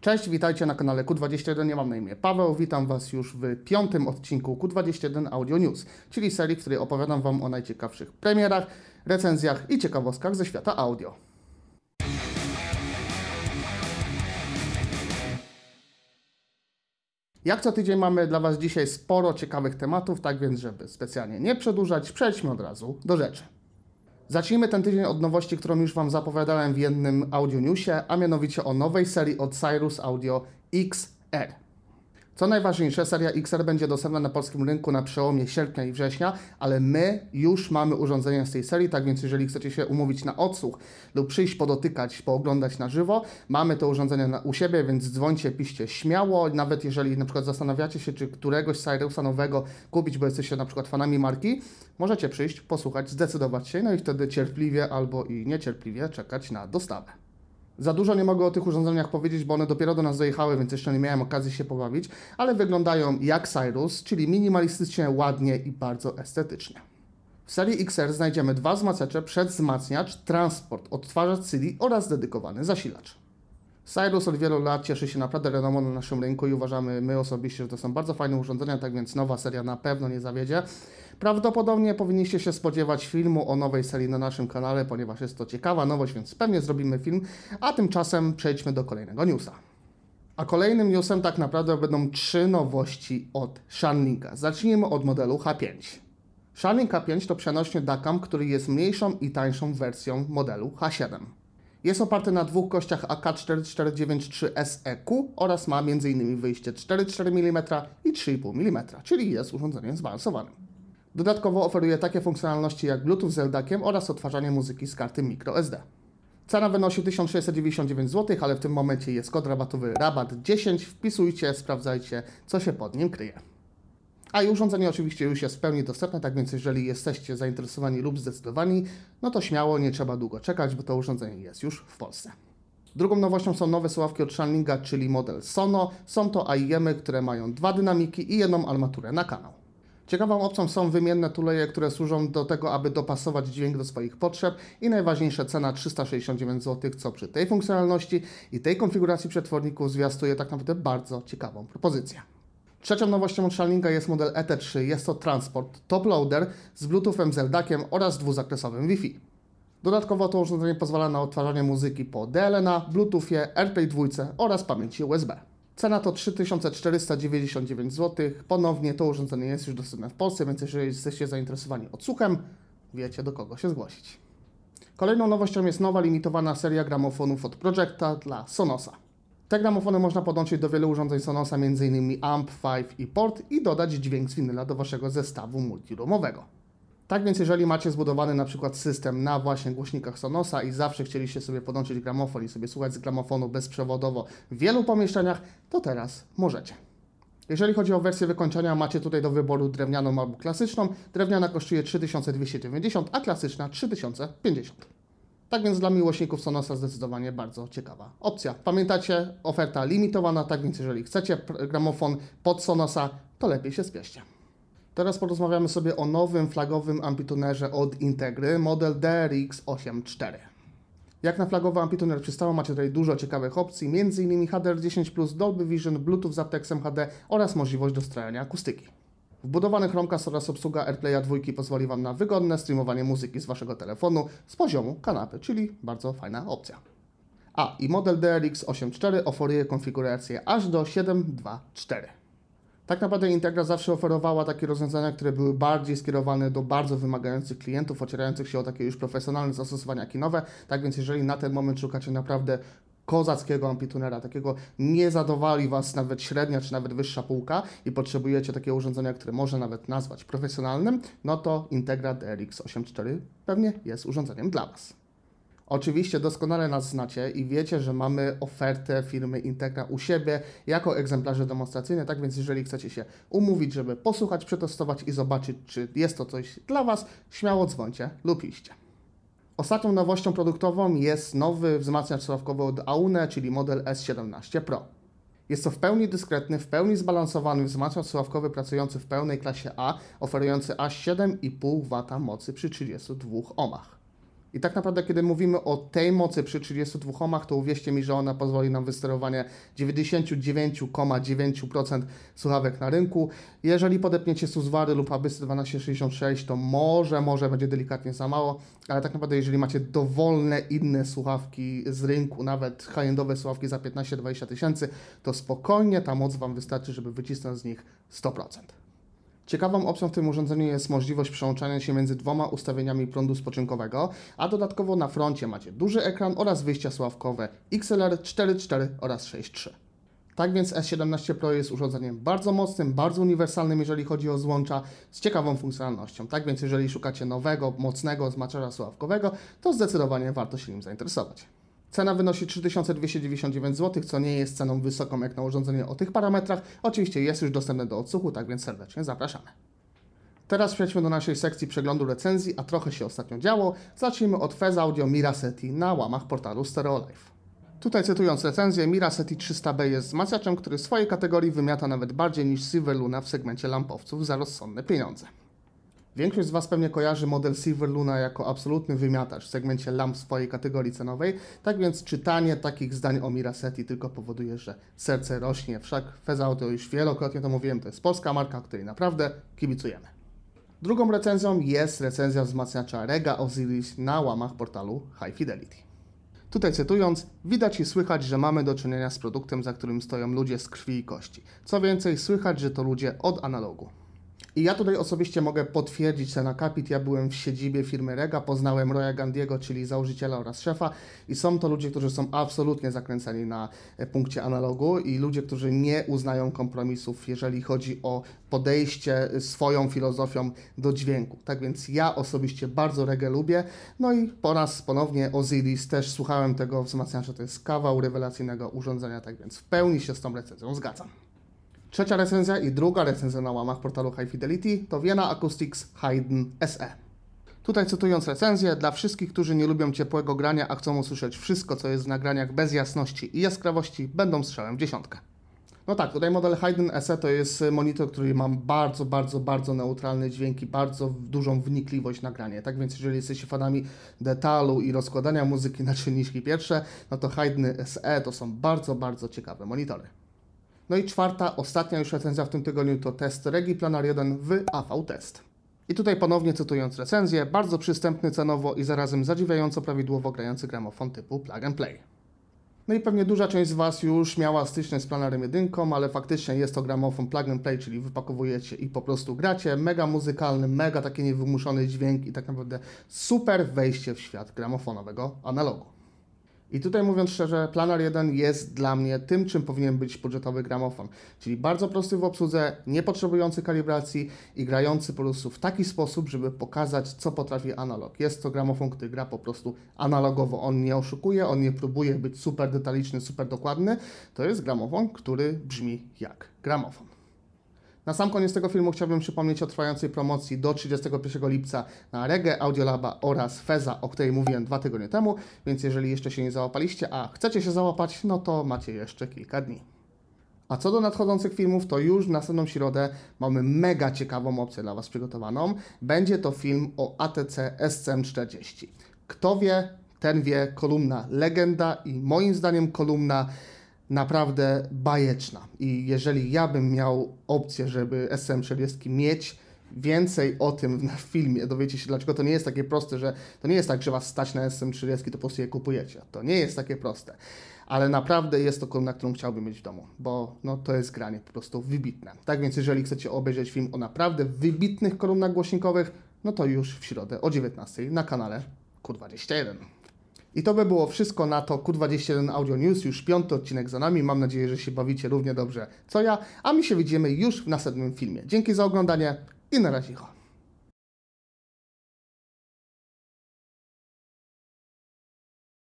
Cześć, witajcie na kanale Q21, ja mam na imię Paweł, witam Was już w piątym odcinku Q21 Audio News, czyli serii, w której opowiadam Wam o najciekawszych premierach, recenzjach i ciekawostkach ze świata audio. Jak co tydzień mamy dla Was dzisiaj sporo ciekawych tematów, tak więc żeby specjalnie nie przedłużać, przejdźmy od razu do rzeczy. Zacznijmy ten tydzień od nowości, którą już Wam zapowiadałem w jednym audio newsie, a mianowicie o nowej serii od Cyrus Audio XR. Co najważniejsze, seria XR będzie dostępna na polskim rynku na przełomie sierpnia i września, ale my już mamy urządzenia z tej serii, tak więc jeżeli chcecie się umówić na odsłuch lub przyjść podotykać, pooglądać na żywo, mamy to urządzenie na, u siebie, więc dzwońcie, piszcie śmiało, nawet jeżeli na przykład zastanawiacie się, czy któregoś Cyrusa nowego kupić, bo jesteście na przykład fanami marki, możecie przyjść, posłuchać, zdecydować się, no i wtedy cierpliwie albo i niecierpliwie czekać na dostawę. Za dużo nie mogę o tych urządzeniach powiedzieć, bo one dopiero do nas dojechały, więc jeszcze nie miałem okazji się pobawić, ale wyglądają jak Cyrus, czyli minimalistycznie, ładnie i bardzo estetycznie. W serii XR znajdziemy dwa wzmacniacze, przedwzmacniacz, transport, odtwarzacz CD oraz dedykowany zasilacz. Cyrus od wielu lat cieszy się naprawdę renomą na naszym rynku i uważamy my osobiście, że to są bardzo fajne urządzenia, tak więc nowa seria na pewno nie zawiedzie. Prawdopodobnie powinniście się spodziewać filmu o nowej serii na naszym kanale, ponieważ jest to ciekawa nowość, więc pewnie zrobimy film, a tymczasem przejdźmy do kolejnego newsa. A kolejnym newsem tak naprawdę będą trzy nowości od Shanlinka. Zacznijmy od modelu H5. Shanling H5 to przenośny DACAM, który jest mniejszą i tańszą wersją modelu H7. Jest oparty na dwóch kościach AK4493SEQ oraz ma m.in. wyjście 4,4 mm i 3,5 mm, czyli jest urządzeniem zbalansowanym. Dodatkowo oferuje takie funkcjonalności jak Bluetooth z ldac oraz odtwarzanie muzyki z karty microSD. Cena wynosi 1699 zł, ale w tym momencie jest kod rabatowy rabat 10. Wpisujcie, sprawdzajcie, co się pod nim kryje. A i urządzenie oczywiście już jest w pełni dostępne, tak więc jeżeli jesteście zainteresowani lub zdecydowani, no to śmiało, nie trzeba długo czekać, bo to urządzenie jest już w Polsce. Drugą nowością są nowe słuchawki od Shanlinga, czyli model Sono. Są to AIM-y, które mają dwa dynamiki i jedną armaturę na kanał. Ciekawą opcją są wymienne tuleje, które służą do tego, aby dopasować dźwięk do swoich potrzeb i najważniejsza cena 369 zł, co przy tej funkcjonalności i tej konfiguracji przetworników zwiastuje tak naprawdę bardzo ciekawą propozycję. Trzecią nowością od Shalninga jest model ET3. Jest to transport top loader z Bluetoothem, Zeldakiem oraz dwuzakresowym Wi-Fi. Dodatkowo to urządzenie pozwala na odtwarzanie muzyki po DLNA, Bluetoothie, AirPlay 2 oraz pamięci USB. Cena to 3499 zł. Ponownie to urządzenie jest już dostępne w Polsce, więc jeżeli jesteście zainteresowani odsłuchem, wiecie do kogo się zgłosić. Kolejną nowością jest nowa limitowana seria gramofonów od Projecta dla Sonosa. Te gramofony można podłączyć do wielu urządzeń Sonosa, m.in. AMP, 5 i Port i dodać dźwięk z winyla do Waszego zestawu multiroomowego. Tak więc jeżeli macie zbudowany na przykład system na właśnie głośnikach Sonosa i zawsze chcieliście sobie podłączyć gramofon i sobie słuchać z gramofonu bezprzewodowo w wielu pomieszczeniach, to teraz możecie. Jeżeli chodzi o wersję wykończenia, macie tutaj do wyboru drewnianą albo klasyczną. Drewniana kosztuje 3290, a klasyczna 3050. Tak więc dla miłośników Sonosa zdecydowanie bardzo ciekawa opcja. Pamiętacie, oferta limitowana, tak więc jeżeli chcecie gramofon pod Sonosa, to lepiej się spieszcie. Teraz porozmawiamy sobie o nowym flagowym amplitunerze od Integry, model DRX84. Jak na flagowy amplituner przystało, macie tutaj dużo ciekawych opcji, m.in. HDR10+, Dolby Vision, Bluetooth z aptexem HD oraz możliwość dostrajania akustyki. Wbudowany Chromecast oraz obsługa AirPlaya 2 pozwoli Wam na wygodne streamowanie muzyki z Waszego telefonu z poziomu kanapy, czyli bardzo fajna opcja. A i model DRX84 oferuje konfigurację aż do 724. Tak naprawdę Integra zawsze oferowała takie rozwiązania, które były bardziej skierowane do bardzo wymagających klientów, ocierających się o takie już profesjonalne zastosowania kinowe. Tak więc jeżeli na ten moment szukacie naprawdę kozackiego amplitunera, takiego nie zadowali Was nawet średnia czy nawet wyższa półka i potrzebujecie takiego urządzenia, które można nawet nazwać profesjonalnym, no to Integra DRX84 pewnie jest urządzeniem dla Was. Oczywiście doskonale nas znacie i wiecie, że mamy ofertę firmy Integra u siebie jako egzemplarze demonstracyjne, tak więc jeżeli chcecie się umówić, żeby posłuchać, przetestować i zobaczyć, czy jest to coś dla Was, śmiało dzwońcie lub iście. Ostatnią nowością produktową jest nowy wzmacniacz sławkowy od Aune, czyli model S17 Pro. Jest to w pełni dyskretny, w pełni zbalansowany wzmacniacz sławkowy pracujący w pełnej klasie A, oferujący aż 7,5 W mocy przy 32 ohmach. I tak naprawdę, kiedy mówimy o tej mocy przy 32 ohmach, to uwierzcie mi, że ona pozwoli nam wysterowanie 99,9% słuchawek na rynku. Jeżeli podepniecie Suzwary lub Abysy 1266, to może, może będzie delikatnie za mało, ale tak naprawdę, jeżeli macie dowolne inne słuchawki z rynku, nawet high-endowe słuchawki za 15-20 tysięcy, to spokojnie ta moc Wam wystarczy, żeby wycisnąć z nich 100%. Ciekawą opcją w tym urządzeniu jest możliwość przełączania się między dwoma ustawieniami prądu spoczynkowego, a dodatkowo na froncie macie duży ekran oraz wyjścia sławkowe XLR 4.4 oraz 6.3. Tak więc S17 Pro jest urządzeniem bardzo mocnym, bardzo uniwersalnym, jeżeli chodzi o złącza, z ciekawą funkcjonalnością. Tak więc jeżeli szukacie nowego, mocnego zmaczacza sławkowego, to zdecydowanie warto się nim zainteresować. Cena wynosi 3299 zł, co nie jest ceną wysoką jak na urządzenie o tych parametrach. Oczywiście jest już dostępne do odsłuchu, tak więc serdecznie zapraszamy. Teraz przejdźmy do naszej sekcji przeglądu recenzji, a trochę się ostatnio działo. Zacznijmy od Fez Audio Mirasetti na łamach portalu Stereolife. Tutaj cytując recenzję, Mirasetti 300B jest wzmacniaczem, który w swojej kategorii wymiata nawet bardziej niż Silver Luna w segmencie lampowców za rozsądne pieniądze. Większość z Was pewnie kojarzy model Silver Luna jako absolutny wymiatacz w segmencie lamp swojej kategorii cenowej, tak więc czytanie takich zdań o Miraseti tylko powoduje, że serce rośnie. Wszak Fez to już wielokrotnie to mówiłem, to jest polska marka, której naprawdę kibicujemy. Drugą recenzją jest recenzja wzmacniacza Rega Osiris na łamach portalu High Fidelity. Tutaj cytując, widać i słychać, że mamy do czynienia z produktem, za którym stoją ludzie z krwi i kości. Co więcej, słychać, że to ludzie od analogu. I ja tutaj osobiście mogę potwierdzić ten akapit. Ja byłem w siedzibie firmy Rega, poznałem Roya Gandiego, czyli założyciela oraz szefa i są to ludzie, którzy są absolutnie zakręceni na e, punkcie analogu i ludzie, którzy nie uznają kompromisów, jeżeli chodzi o podejście e, swoją filozofią do dźwięku. Tak więc ja osobiście bardzo Regę lubię. No i po raz ponownie Ozilis też słuchałem tego wzmacniacza. To jest kawał rewelacyjnego urządzenia, tak więc w pełni się z tą recenzją zgadzam. Trzecia recenzja i druga recenzja na łamach portalu High Fidelity to Vienna Acoustics Haydn SE. Tutaj cytując recenzję, dla wszystkich, którzy nie lubią ciepłego grania, a chcą usłyszeć wszystko, co jest w nagraniach bez jasności i jaskrawości, będą strzałem w dziesiątkę. No tak, tutaj model Haydn SE to jest monitor, który ma bardzo, bardzo, bardzo neutralne dźwięki, bardzo dużą wnikliwość nagranie. Tak więc, jeżeli jesteście fanami detalu i rozkładania muzyki na czynniki pierwsze, no to Haydn SE to są bardzo, bardzo ciekawe monitory. No i czwarta, ostatnia już recenzja w tym tygodniu to test Regi Planar 1 w AV Test. I tutaj ponownie cytując recenzję, bardzo przystępny cenowo i zarazem zadziwiająco prawidłowo grający gramofon typu plug and play. No i pewnie duża część z Was już miała styczność z Planarem 1, ale faktycznie jest to gramofon plug and play, czyli wypakowujecie i po prostu gracie. Mega muzykalny, mega taki niewymuszony dźwięk i tak naprawdę super wejście w świat gramofonowego analogu. I tutaj mówiąc szczerze, Planar 1 jest dla mnie tym, czym powinien być budżetowy gramofon. Czyli bardzo prosty w obsłudze, niepotrzebujący kalibracji i grający po prostu w taki sposób, żeby pokazać, co potrafi analog. Jest to gramofon, który gra po prostu analogowo. On nie oszukuje, on nie próbuje być super detaliczny, super dokładny. To jest gramofon, który brzmi jak gramofon. Na sam koniec tego filmu chciałbym przypomnieć o trwającej promocji do 31 lipca na Reggae, Audiolaba oraz Feza, o której mówiłem dwa tygodnie temu, więc jeżeli jeszcze się nie załapaliście, a chcecie się załapać, no to macie jeszcze kilka dni. A co do nadchodzących filmów, to już w następną środę mamy mega ciekawą opcję dla Was przygotowaną. Będzie to film o ATC SCM-40. Kto wie, ten wie, kolumna legenda i moim zdaniem kolumna naprawdę bajeczna. I jeżeli ja bym miał opcję, żeby SM40 mieć, więcej o tym w filmie. Dowiecie się, dlaczego to nie jest takie proste, że to nie jest tak, że was stać na SM30, to po prostu je kupujecie. To nie jest takie proste. Ale naprawdę jest to kolumna, którą chciałbym mieć w domu, bo no, to jest granie po prostu wybitne. Tak więc, jeżeli chcecie obejrzeć film o naprawdę wybitnych kolumnach głośnikowych, no to już w środę o 19 na kanale q 21 i to by było wszystko na to Q21 Audio News, już piąty odcinek za nami. Mam nadzieję, że się bawicie równie dobrze co ja, a my się widzimy już w następnym filmie. Dzięki za oglądanie i na razie.